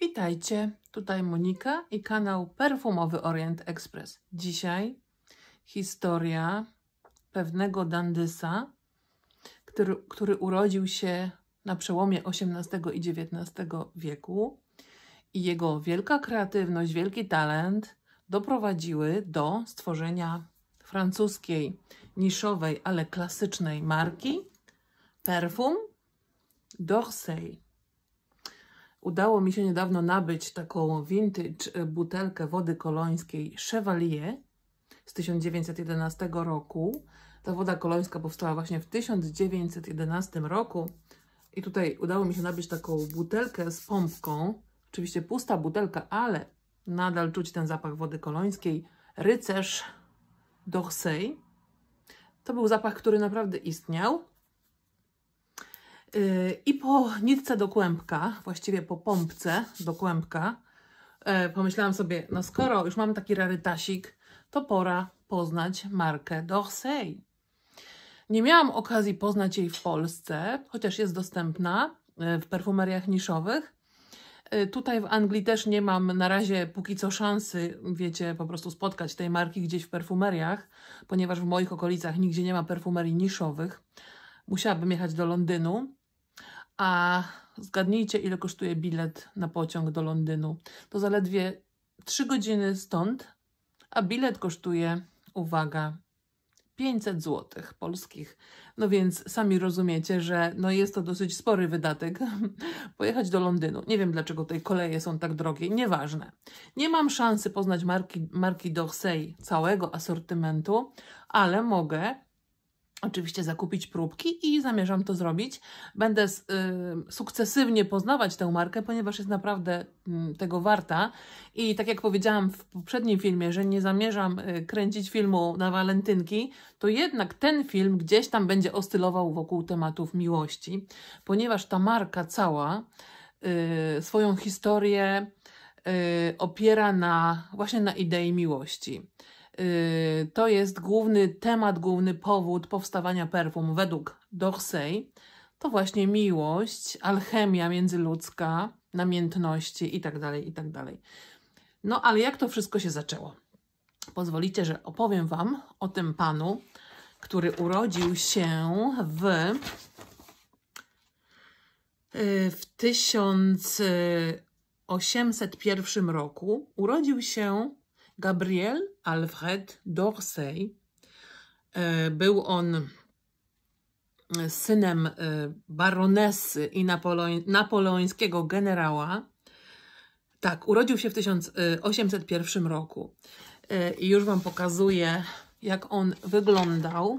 Witajcie, tutaj Monika i kanał Perfumowy Orient Express. Dzisiaj historia pewnego dandysa, który, który urodził się na przełomie XVIII i XIX wieku i jego wielka kreatywność, wielki talent doprowadziły do stworzenia francuskiej, niszowej, ale klasycznej marki perfum Dorsey. Udało mi się niedawno nabyć taką vintage e, butelkę wody kolońskiej Chevalier z 1911 roku. Ta woda kolońska powstała właśnie w 1911 roku. I tutaj udało mi się nabyć taką butelkę z pompką. Oczywiście pusta butelka, ale nadal czuć ten zapach wody kolońskiej. Rycerz d'Orsay. To był zapach, który naprawdę istniał. I po nitce do kłębka, właściwie po pompce do kłębka, e, pomyślałam sobie, no skoro już mam taki rarytasik, to pora poznać markę Dorsey. Nie miałam okazji poznać jej w Polsce, chociaż jest dostępna e, w perfumeriach niszowych. E, tutaj w Anglii też nie mam na razie póki co szansy, wiecie, po prostu spotkać tej marki gdzieś w perfumeriach, ponieważ w moich okolicach nigdzie nie ma perfumerii niszowych. Musiałabym jechać do Londynu. A zgadnijcie, ile kosztuje bilet na pociąg do Londynu. To zaledwie 3 godziny stąd, a bilet kosztuje, uwaga, 500 zł polskich. No więc sami rozumiecie, że no jest to dosyć spory wydatek pojechać do Londynu. Nie wiem, dlaczego te koleje są tak drogie, nieważne. Nie mam szansy poznać marki, marki Dorsey całego asortymentu, ale mogę oczywiście zakupić próbki i zamierzam to zrobić. Będę y, sukcesywnie poznawać tę markę, ponieważ jest naprawdę y, tego warta. I tak jak powiedziałam w poprzednim filmie, że nie zamierzam y, kręcić filmu na walentynki, to jednak ten film gdzieś tam będzie ostylował wokół tematów miłości, ponieważ ta marka cała y, swoją historię y, opiera na właśnie na idei miłości. Y, to jest główny temat, główny powód powstawania perfum według Dorsey. To właśnie miłość, alchemia międzyludzka, namiętności itd., tak itd. Tak no ale jak to wszystko się zaczęło? Pozwolicie, że opowiem Wam o tym panu, który urodził się w y, w 1801 roku urodził się Gabriel Alfred Dorsey. E, był on e, synem e, baronesy i napoleońskiego generała. Tak, urodził się w 1801 roku. I już Wam pokazuję, jak on wyglądał.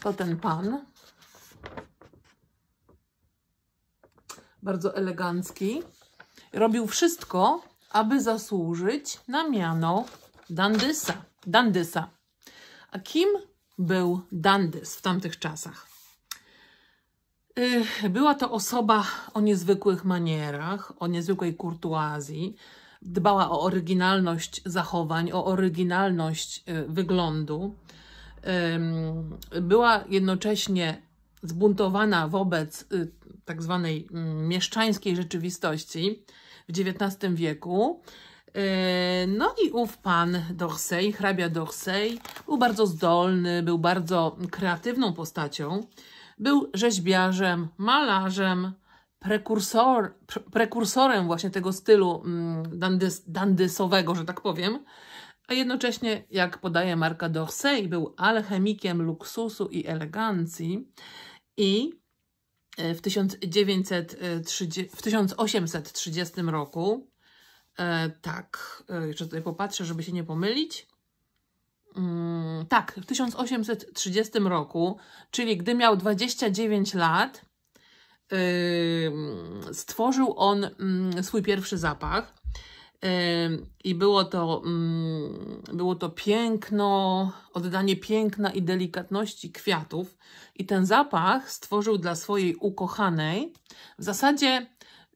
To ten pan. Bardzo elegancki. Robił wszystko, aby zasłużyć na miano Dandysa. Dandysa. A kim był Dandys w tamtych czasach? Była to osoba o niezwykłych manierach, o niezwykłej kurtuazji. Dbała o oryginalność zachowań, o oryginalność y, wyglądu. Była jednocześnie zbuntowana wobec y, tak zwanej mm, mieszczańskiej rzeczywistości w XIX wieku. E, no i ów pan Dorsey, hrabia Dorsey, był bardzo zdolny, był bardzo kreatywną postacią. Był rzeźbiarzem, malarzem, prekursor, prekursorem właśnie tego stylu mm, dandys, dandysowego, że tak powiem. A jednocześnie, jak podaje marka Dorsey, był alchemikiem luksusu i elegancji i e, w, 1930, w 1830 roku E, tak, e, jeszcze tutaj popatrzę, żeby się nie pomylić. Mm, tak, w 1830 roku, czyli gdy miał 29 lat, stworzył on mm, swój pierwszy zapach. I było to, mm, było to piękno, oddanie piękna i delikatności kwiatów. I ten zapach stworzył dla swojej ukochanej. W zasadzie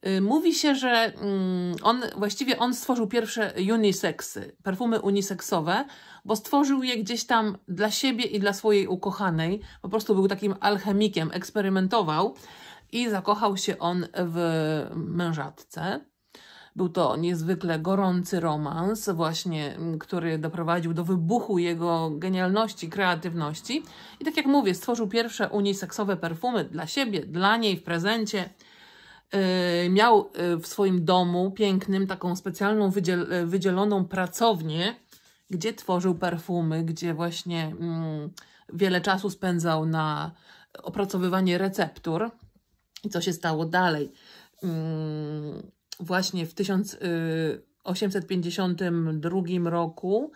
Y, mówi się, że mm, on, właściwie on stworzył pierwsze uniseksy, perfumy uniseksowe, bo stworzył je gdzieś tam dla siebie i dla swojej ukochanej. Po prostu był takim alchemikiem, eksperymentował i zakochał się on w mężatce. Był to niezwykle gorący romans, właśnie, mm, który doprowadził do wybuchu jego genialności, kreatywności. I tak jak mówię, stworzył pierwsze uniseksowe perfumy dla siebie, dla niej w prezencie Y, miał y, w swoim domu pięknym taką specjalną wydziel y, wydzieloną pracownię, gdzie tworzył perfumy, gdzie właśnie mm, wiele czasu spędzał na opracowywanie receptur. I co się stało dalej? Mm, właśnie w 1852 roku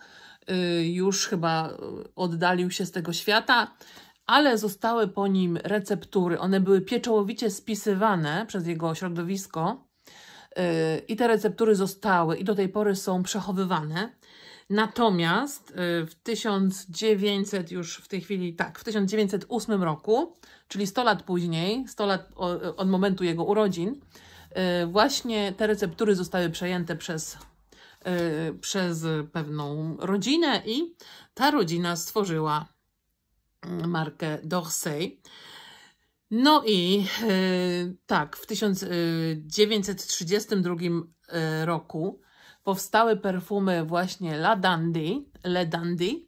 już chyba oddalił się z tego świata ale zostały po nim receptury. One były pieczołowicie spisywane przez jego środowisko y, i te receptury zostały i do tej pory są przechowywane. Natomiast y, w 1900 już w tej chwili, tak, w 1908 roku, czyli 100 lat później, 100 lat od momentu jego urodzin, y, właśnie te receptury zostały przejęte przez, przez pewną rodzinę i ta rodzina stworzyła markę Dorsey. No i e, tak, w 1932 e, e, roku powstały perfumy właśnie La Dandy, Le Dandy,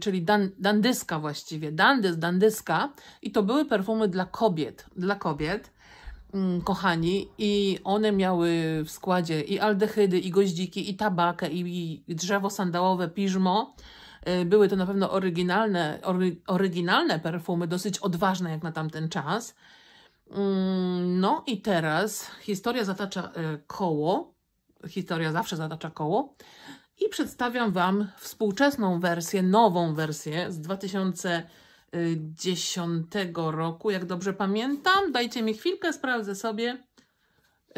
czyli dan, dandyska właściwie, dandys, dandyska i to były perfumy dla kobiet, dla kobiet, mm, kochani i one miały w składzie i aldehydy, i goździki, i tabakę, i, i drzewo sandałowe, piżmo, Y, były to na pewno oryginalne, ory, oryginalne perfumy, dosyć odważne jak na tamten czas. Mm, no i teraz historia zatacza y, koło. Historia zawsze zatacza koło. I przedstawiam Wam współczesną wersję, nową wersję z 2010 roku, jak dobrze pamiętam. Dajcie mi chwilkę, sprawdzę sobie.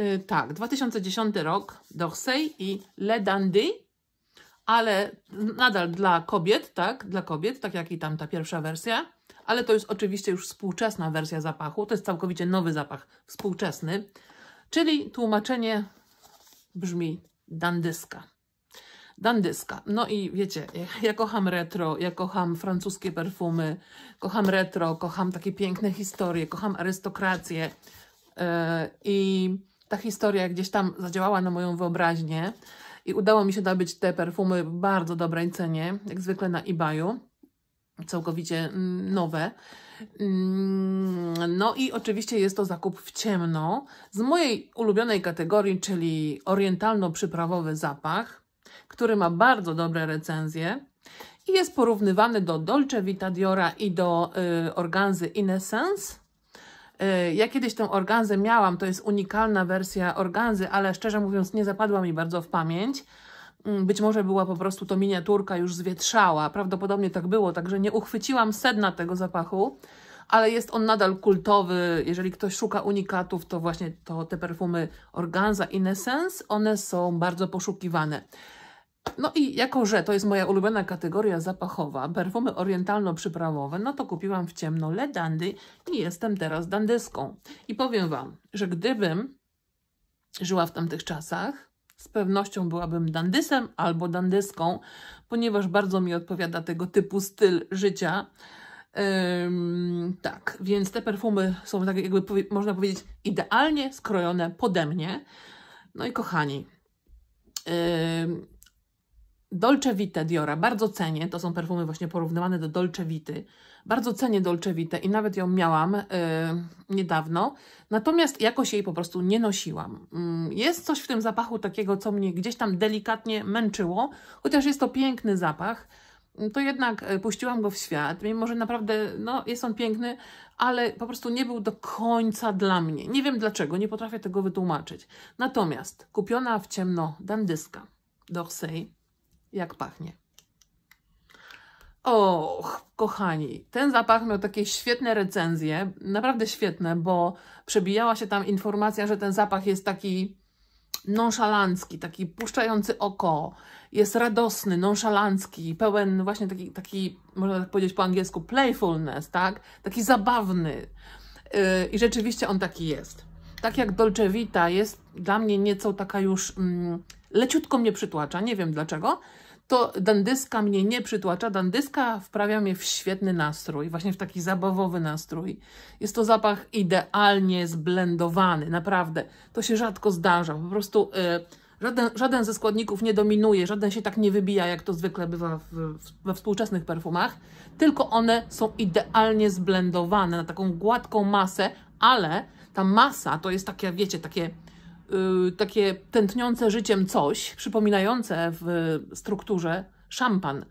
Y, tak, 2010 rok, Dorsey i Le Dandy ale nadal dla kobiet, tak, dla kobiet, tak jak i tam ta pierwsza wersja, ale to jest oczywiście już współczesna wersja zapachu, to jest całkowicie nowy zapach, współczesny, czyli tłumaczenie brzmi dandyska. Dandyska. No i wiecie, ja, kocham retro, ja kocham francuskie perfumy, kocham retro, kocham takie piękne historie, kocham arystokrację yy, i ta historia gdzieś tam zadziałała na moją wyobraźnię i udało mi się dobyć te perfumy w bardzo dobrej cenie, jak zwykle na eBayu całkowicie mm, nowe. Mm, no i oczywiście jest to zakup w ciemno. Z mojej ulubionej kategorii, czyli orientalno-przyprawowy zapach, który ma bardzo dobre recenzje i jest porównywany do Dolce Vita Diora i do y, Organzy Innocence. Y, ja kiedyś tę organzę miałam, to jest unikalna wersja organzy, ale szczerze mówiąc nie zapadła mi bardzo w pamięć. Mm, być może była po prostu to miniaturka już zwietrzała, prawdopodobnie tak było, także nie uchwyciłam sedna tego zapachu, ale jest on nadal kultowy. Jeżeli ktoś szuka unikatów, to właśnie to te perfumy Organza i Nessence, one są bardzo poszukiwane. No i jako, że to jest moja ulubiona kategoria zapachowa, perfumy orientalno-przyprawowe, no to kupiłam w ciemno Le Dandy i jestem teraz dandyską. I powiem Wam, że gdybym żyła w tamtych czasach, z pewnością byłabym dandysem albo dandyską, ponieważ bardzo mi odpowiada tego typu styl życia. Ym, tak, więc te perfumy są tak jakby powie można powiedzieć idealnie skrojone pode mnie. No i kochani, Dolce Vita Diora bardzo cenię, to są perfumy właśnie porównywane do Dolce Vity. Bardzo cenię Dolce Vita i nawet ją miałam yy, niedawno, natomiast jakoś jej po prostu nie nosiłam. Mm, jest coś w tym zapachu takiego, co mnie gdzieś tam delikatnie męczyło, chociaż jest to piękny zapach, to jednak y, puściłam go w świat, mimo że naprawdę no, jest on piękny, ale po prostu nie był do końca dla mnie. Nie wiem dlaczego, nie potrafię tego wytłumaczyć. Natomiast kupiona w ciemno dandyska d'Orsay jak pachnie. Och, kochani, ten zapach miał takie świetne recenzje, naprawdę świetne, bo przebijała się tam informacja, że ten zapach jest taki nonszalancki, taki puszczający oko, jest radosny, nonszalancki, pełen właśnie taki, taki można tak powiedzieć po angielsku, playfulness, tak? Taki zabawny. Yy, I rzeczywiście on taki jest. Tak jak Dolce Vita jest dla mnie nieco taka już mm, leciutko mnie przytłacza, nie wiem dlaczego, to dandyska mnie nie przytłacza. Dandyska wprawia mnie w świetny nastrój, właśnie w taki zabawowy nastrój. Jest to zapach idealnie zblendowany, naprawdę. To się rzadko zdarza, po prostu... Y, żaden, żaden ze składników nie dominuje, żaden się tak nie wybija, jak to zwykle bywa w, w, we współczesnych perfumach, tylko one są idealnie zblendowane na taką gładką masę, ale ta masa to jest takie, wiecie, takie Y, takie tętniące życiem coś, przypominające w strukturze szampan.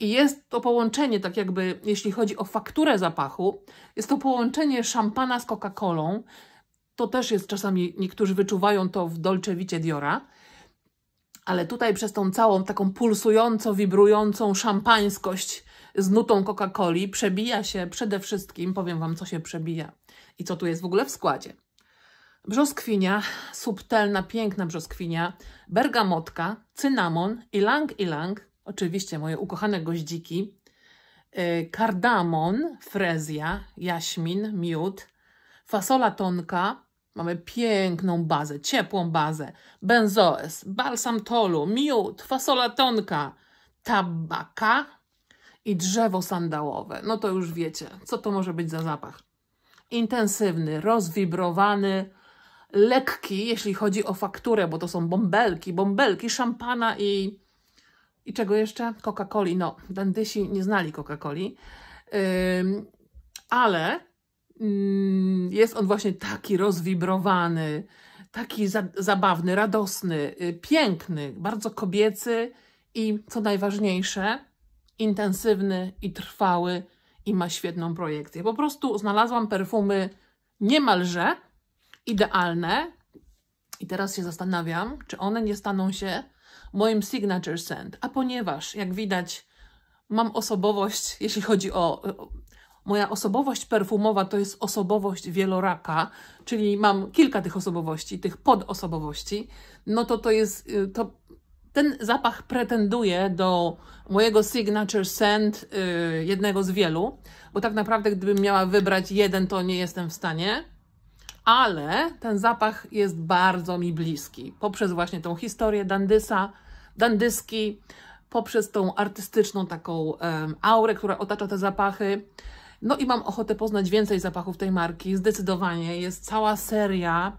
I jest to połączenie, tak jakby, jeśli chodzi o fakturę zapachu, jest to połączenie szampana z Coca-Colą. To też jest czasami, niektórzy wyczuwają to w Dolce Vicie Diora, ale tutaj przez tą całą taką pulsująco, wibrującą szampańskość z nutą Coca-Coli przebija się przede wszystkim, powiem Wam, co się przebija i co tu jest w ogóle w składzie brzoskwinia, subtelna, piękna brzoskwinia, bergamotka, cynamon, ilang ilang, oczywiście moje ukochane goździki, y, kardamon, frezja, jaśmin, miód, fasola tonka, mamy piękną bazę, ciepłą bazę, benzoes, balsam tolu, miód, fasola tonka, tabaka i drzewo sandałowe. No to już wiecie, co to może być za zapach. Intensywny, rozwibrowany, lekki, jeśli chodzi o fakturę, bo to są bąbelki, bąbelki szampana i, i czego jeszcze? Coca-Coli. No, dandysi nie znali Coca-Coli, ym, ale ym, mm, jest on właśnie taki rozwibrowany, taki za zabawny, radosny, y, piękny, bardzo kobiecy i co najważniejsze, intensywny i trwały i ma świetną projekcję. Po prostu znalazłam perfumy niemalże idealne. I teraz się zastanawiam, czy one nie staną się moim signature scent. A ponieważ, jak widać, mam osobowość, jeśli chodzi o. Moja osobowość perfumowa to jest osobowość wieloraka, czyli mam kilka tych osobowości, tych podosobowości. No to to jest. Y, to, ten zapach pretenduje do mojego signature scent, yy, jednego z wielu, bo tak naprawdę, gdybym miała wybrać jeden, to nie jestem w stanie ale ten zapach jest bardzo mi bliski. Poprzez właśnie tą historię Dandysa, Dandyski, poprzez tą artystyczną taką um, aurę, która otacza te zapachy. No i mam ochotę poznać więcej zapachów tej marki. Zdecydowanie jest cała seria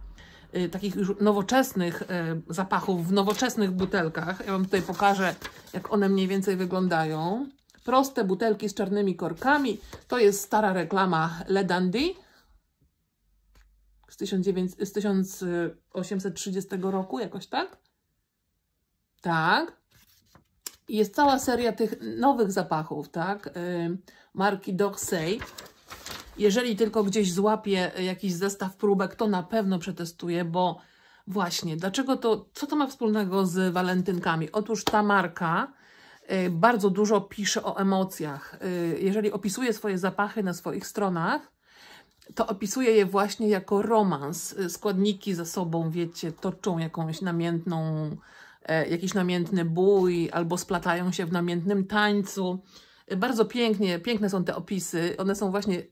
y, takich już nowoczesnych y, zapachów w nowoczesnych butelkach. Ja Wam tutaj pokażę, jak one mniej więcej wyglądają. Proste butelki z czarnymi korkami. To jest stara reklama Le Dandy z, 1900, z 1830 roku, jakoś tak? Tak. I jest cała seria tych nowych zapachów, tak? Y, marki Dorsey. Jeżeli tylko gdzieś złapię jakiś zestaw próbek, to na pewno przetestuję, bo właśnie, dlaczego to, co to ma wspólnego z walentynkami? Otóż ta marka y, bardzo dużo pisze o emocjach. Y, jeżeli opisuje swoje zapachy na swoich stronach, to opisuje je właśnie jako romans. Y, składniki ze sobą, wiecie, toczą jakąś namiętną, e, jakiś namiętny bój albo splatają się w namiętnym tańcu. Y, bardzo pięknie, piękne są te opisy. One są właśnie,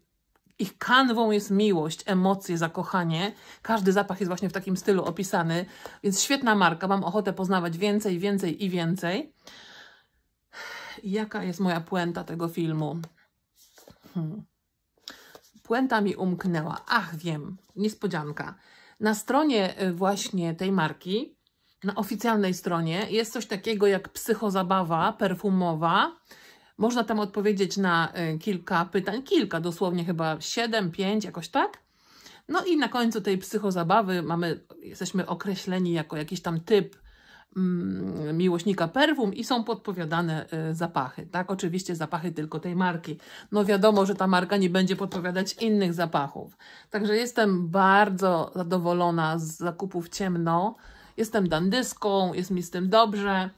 ich kanwą jest miłość, emocje, zakochanie. Każdy zapach jest właśnie w takim stylu opisany, więc świetna marka. Mam ochotę poznawać więcej, więcej i więcej. Jaka jest moja puenta tego filmu? Hmm. Puenta mi umknęła. Ach, wiem, niespodzianka. Na stronie y, właśnie tej marki, na oficjalnej stronie, jest coś takiego jak psychozabawa perfumowa. Można tam odpowiedzieć na y, kilka pytań, kilka dosłownie chyba 7, 5, jakoś tak. No i na końcu tej psychozabawy mamy, jesteśmy określeni jako jakiś tam typ Mm, miłośnika perfum i są podpowiadane e, zapachy, tak? Oczywiście zapachy tylko tej marki. No wiadomo, że ta marka nie będzie podpowiadać innych zapachów. Także jestem bardzo zadowolona z zakupów ciemno. Jestem dandyską, jest mi z tym dobrze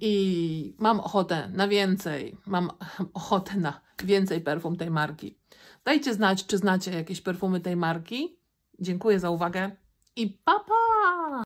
i mam ochotę na więcej. Mam ochotę na więcej perfum tej marki. Dajcie znać, czy znacie jakieś perfumy tej marki. Dziękuję za uwagę i pa pa!